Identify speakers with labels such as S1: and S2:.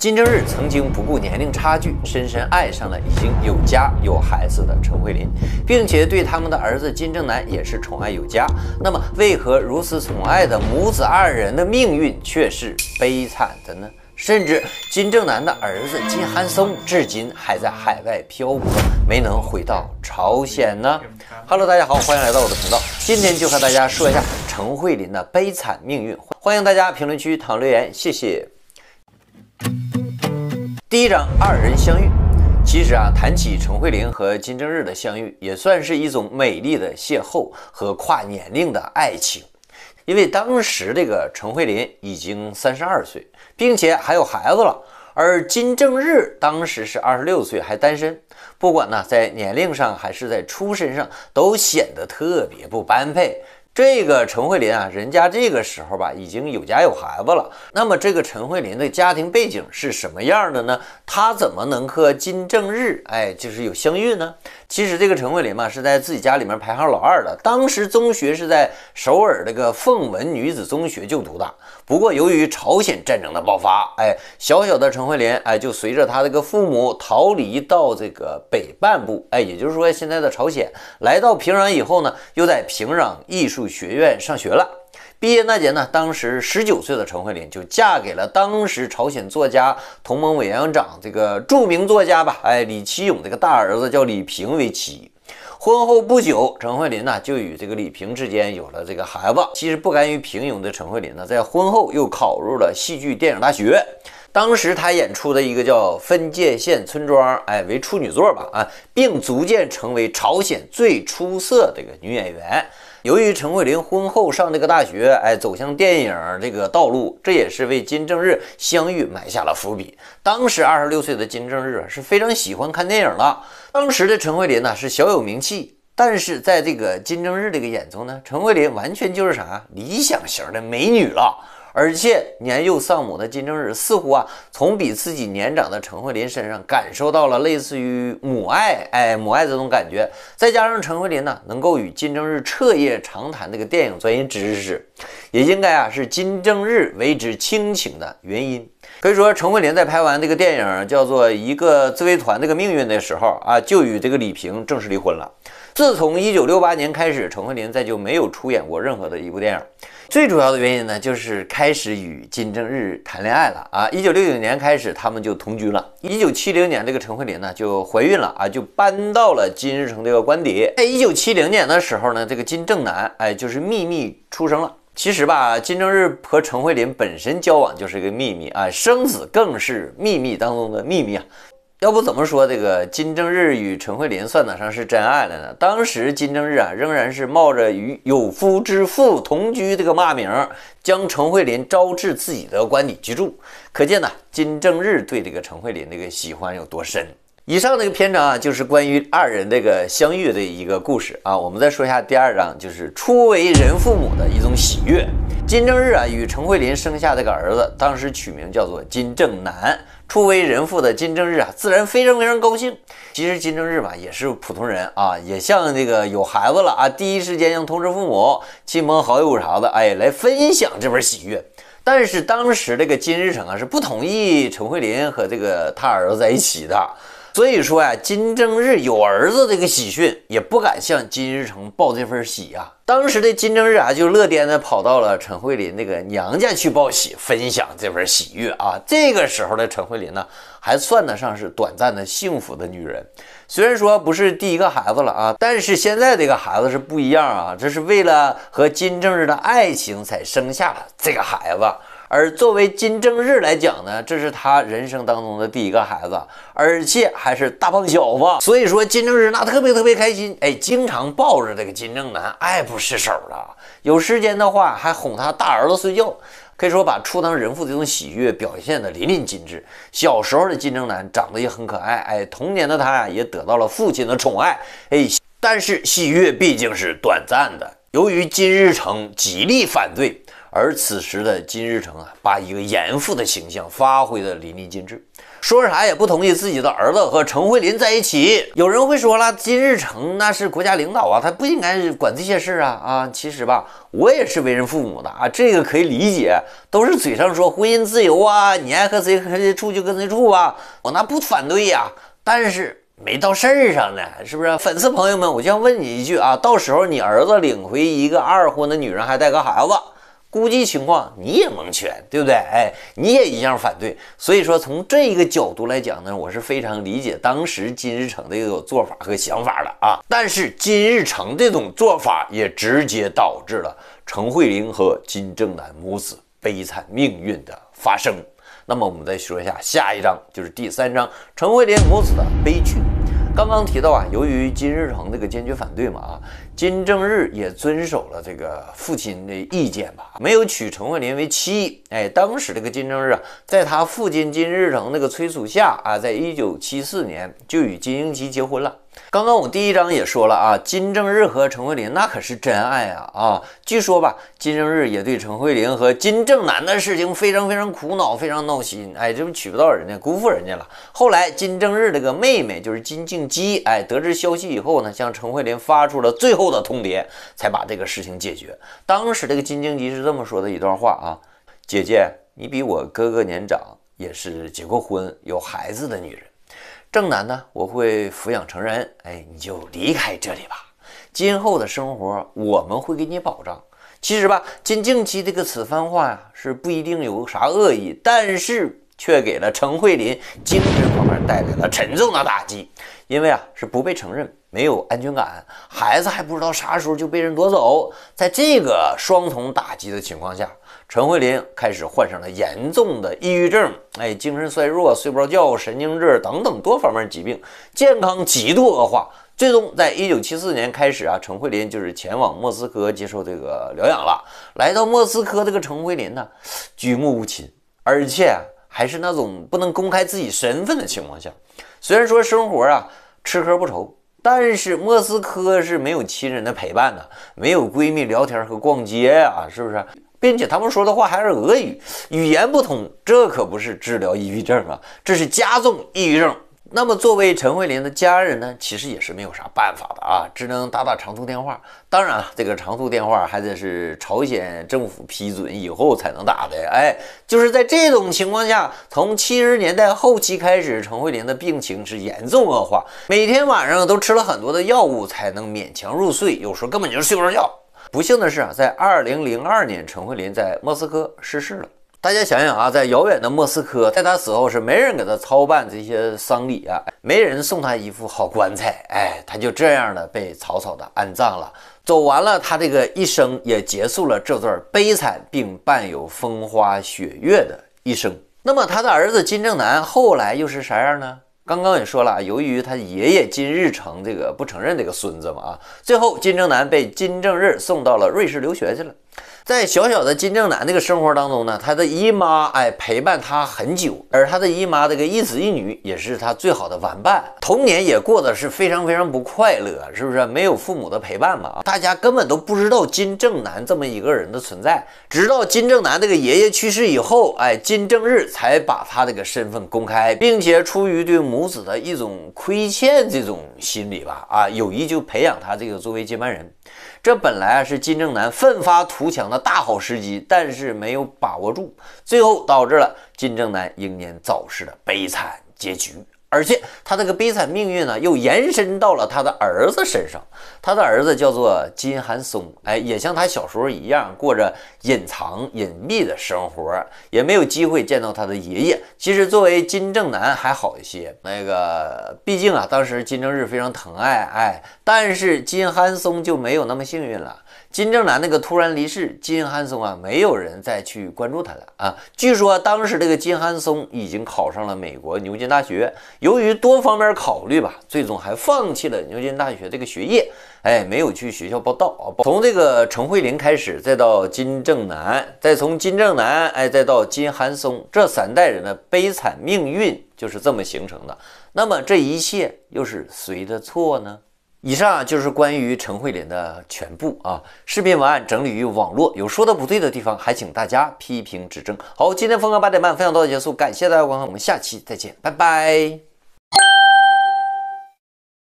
S1: 金正日曾经不顾年龄差距，深深爱上了已经有家有孩子的陈慧琳，并且对他们的儿子金正男也是宠爱有加。那么，为何如此宠爱的母子二人的命运却是悲惨的呢？甚至金正男的儿子金韩松至今还在海外漂泊，没能回到朝鲜呢？Hello，大家好，欢迎来到我的频道，今天就和大家说一下陈慧琳的悲惨命运。欢迎大家评论区讨论留言，谢谢。第一章，二人相遇。其实啊，谈起陈慧琳和金正日的相遇，也算是一种美丽的邂逅和跨年龄的爱情。因为当时这个陈慧琳已经三十二岁，并且还有孩子了，而金正日当时是二十六岁，还单身。不管呢，在年龄上还是在出身上，都显得特别不般配。这个陈慧琳啊，人家这个时候吧，已经有家有孩子了。那么，这个陈慧琳的家庭背景是什么样的呢？她怎么能和金正日哎，就是有相遇呢？其实这个陈慧琳嘛，是在自己家里面排行老二的。当时中学是在首尔这个凤文女子中学就读的。不过由于朝鲜战争的爆发，哎，小小的陈慧琳，哎，就随着她这个父母逃离到这个北半部，哎，也就是说现在的朝鲜。来到平壤以后呢，又在平壤艺术学院上学了。毕业那年呢，当时十九岁的陈慧琳就嫁给了当时朝鲜作家同盟委员长这个著名作家吧，哎，李奇勇这个大儿子叫李平为妻。婚后不久，陈慧琳呢就与这个李萍之间有了这个孩子。其实不甘于平庸的陈慧琳呢，在婚后又考入了戏剧电影大学。当时她演出的一个叫《分界线村庄》，哎，为处女作吧，啊，并逐渐成为朝鲜最出色的这个女演员。由于陈慧琳婚后上这个大学，哎，走向电影这个道路，这也是为金正日相遇埋下了伏笔。当时二十六岁的金正日是非常喜欢看电影的。当时的陈慧琳呢是小有名气，但是在这个金正日这个眼中呢，陈慧琳完全就是啥理想型的美女了。而且年幼丧母的金正日似乎啊，从比自己年长的陈慧琳身上感受到了类似于母爱，哎，母爱这种感觉。再加上陈慧琳呢，能够与金正日彻夜长谈这个电影专业知识，也应该啊，是金正日为之倾情的原因。可以说，陈慧琳在拍完这个电影叫做《一个自卫团》这个命运的时候啊，就与这个李平正式离婚了。自从一九六八年开始，陈慧琳再就没有出演过任何的一部电影。最主要的原因呢，就是开始与金正日谈恋爱了啊！一九六九年开始，他们就同居了。一九七零年，这个陈慧琳呢就怀孕了啊，就搬到了金日成这个官邸。在一九七零年的时候呢，这个金正男哎，就是秘密出生了。其实吧，金正日和陈慧琳本身交往就是一个秘密啊，生死更是秘密当中的秘密啊。要不怎么说这个金正日与陈慧琳算得上是真爱了呢？当时金正日啊，仍然是冒着与有夫之妇同居这个骂名，将陈慧琳招至自己的官邸居住，可见呢，金正日对这个陈慧琳这个喜欢有多深。以上那个篇章啊，就是关于二人这个相遇的一个故事啊。我们再说一下第二章，就是初为人父母的一种喜悦。金正日啊，与陈慧琳生下这个儿子，当时取名叫做金正男。初为人父的金正日啊，自然非常非常高兴。其实金正日吧，也是普通人啊，也像这个有孩子了啊，第一时间要通知父母、亲朋好友啥的，哎，来分享这份喜悦。但是当时这个金日成啊，是不同意陈慧琳和这个他儿子在一起的。所以说呀，金正日有儿子这个喜讯，也不敢向金日成报这份喜啊。当时的金正日啊，就乐颠的跑到了陈慧琳那个娘家去报喜，分享这份喜悦啊。这个时候的陈慧琳呢，还算得上是短暂的幸福的女人。虽然说不是第一个孩子了啊，但是现在这个孩子是不一样啊，这是为了和金正日的爱情才生下了这个孩子。而作为金正日来讲呢，这是他人生当中的第一个孩子，而且还是大胖小子，所以说金正日那特别特别开心，哎，经常抱着这个金正男爱不释手的，有时间的话还哄他大儿子睡觉，可以说把初当人父这种喜悦表现的淋漓尽致。小时候的金正男长得也很可爱，哎，童年的他呀也得到了父亲的宠爱，哎，但是喜悦毕竟是短暂的，由于金日成极力反对。而此时的金日成啊，把一个严父的形象发挥的淋漓尽致，说啥也不同意自己的儿子和陈慧琳在一起。有人会说了，金日成那是国家领导啊，他不应该管这些事儿啊啊！其实吧，我也是为人父母的啊，这个可以理解，都是嘴上说婚姻自由啊，你爱和谁和谁处就跟谁处吧，我那不反对呀。但是没到事儿上呢，是不是？粉丝朋友们，我就要问你一句啊，到时候你儿子领回一个二婚的女人，还带个孩子？估计情况你也蒙圈，对不对？哎，你也一样反对。所以说，从这个角度来讲呢，我是非常理解当时金日成的这个做法和想法的啊。但是金日成这种做法也直接导致了陈慧玲和金正男母子悲惨命运的发生。那么我们再说一下下一章，就是第三章陈慧玲母子的悲剧。刚刚提到啊，由于金日成这个坚决反对嘛，啊，金正日也遵守了这个父亲的意见吧，没有娶陈慧琳为妻。哎，当时这个金正日啊，在他父亲金日成那个催促下啊，在一九七四年就与金英奇结婚了。刚刚我第一章也说了啊，金正日和陈慧琳那可是真爱啊啊！据说吧，金正日也对陈慧琳和金正男的事情非常非常苦恼，非常闹心。哎，这不娶不到人家，辜负人家了。后来金正日这个妹妹就是金静姬，哎，得知消息以后呢，向陈慧琳发出了最后的通牒，才把这个事情解决。当时这个金静姬是这么说的一段话啊：“姐姐，你比我哥哥年长，也是结过婚有孩子的女人。”正南呢，我会抚养成人。哎，你就离开这里吧，今后的生活我们会给你保障。其实吧，金静琪这个此番话呀，是不一定有啥恶意，但是却给了陈慧琳精神方面带来了沉重的打击。因为啊，是不被承认，没有安全感，孩子还不知道啥时候就被人夺走。在这个双重打击的情况下。陈慧琳开始患上了严重的抑郁症，哎，精神衰弱，睡不着觉，神经质等等多方面疾病，健康极度恶化。最终，在一九七四年开始啊，陈慧琳就是前往莫斯科接受这个疗养了。来到莫斯科，这个陈慧琳呢，举目无亲，而且还是那种不能公开自己身份的情况下。虽然说生活啊吃喝不愁，但是莫斯科是没有亲人的陪伴的，没有闺蜜聊天和逛街呀，是不是？并且他们说的话还是俄语，语言不通，这可不是治疗抑郁症啊，这是加重抑郁症。那么作为陈慧琳的家人呢，其实也是没有啥办法的啊，只能打打长途电话。当然了，这个长途电话还得是朝鲜政府批准以后才能打的。哎，就是在这种情况下，从七十年代后期开始，陈慧琳的病情是严重恶化，每天晚上都吃了很多的药物才能勉强入睡，有时候根本就睡不着觉。不幸的是啊，在二零零二年，陈慧琳在莫斯科逝世了。大家想想啊，在遥远的莫斯科，在她死后是没人给她操办这些丧礼啊，没人送她一副好棺材，哎，她就这样的被草草的安葬了。走完了她这个一生，也结束了这段悲惨并伴有风花雪月的一生。那么，他的儿子金正男后来又是啥样呢？刚刚也说了啊，由于他爷爷金日成这个不承认这个孙子嘛啊，最后金正男被金正日送到了瑞士留学去了。在小小的金正男这个生活当中呢，他的姨妈哎陪伴他很久，而他的姨妈这个一子一女也是他最好的玩伴，童年也过得是非常非常不快乐，是不是？没有父母的陪伴嘛，大家根本都不知道金正男这么一个人的存在，直到金正男这个爷爷去世以后，哎，金正日才把他这个身份公开，并且出于对母子的一种亏欠这种心理吧，啊，有意就培养他这个作为接班人。这本来啊是金正男奋发图强的。大好时机，但是没有把握住，最后导致了金正男英年早逝的悲惨结局。而且他这个悲惨命运呢，又延伸到了他的儿子身上。他的儿子叫做金韩松，哎，也像他小时候一样过着隐藏、隐秘的生活，也没有机会见到他的爷爷。其实作为金正男还好一些，那个毕竟啊，当时金正日非常疼爱，哎，但是金韩松就没有那么幸运了。金正男那个突然离世，金韩松啊，没有人再去关注他了啊。据说当时这个金韩松已经考上了美国牛津大学。由于多方面考虑吧，最终还放弃了牛津大学这个学业，哎，没有去学校报到啊。从这个陈慧琳开始，再到金正男，再从金正男，哎，再到金韩松，这三代人的悲惨命运就是这么形成的。那么这一切又是谁的错呢？以上就是关于陈慧琳的全部啊。视频文案整理于网络，有说的不对的地方，还请大家批评指正。好，今天峰哥八点半分享到此结束，感谢大家观看，我们下期再见，拜拜。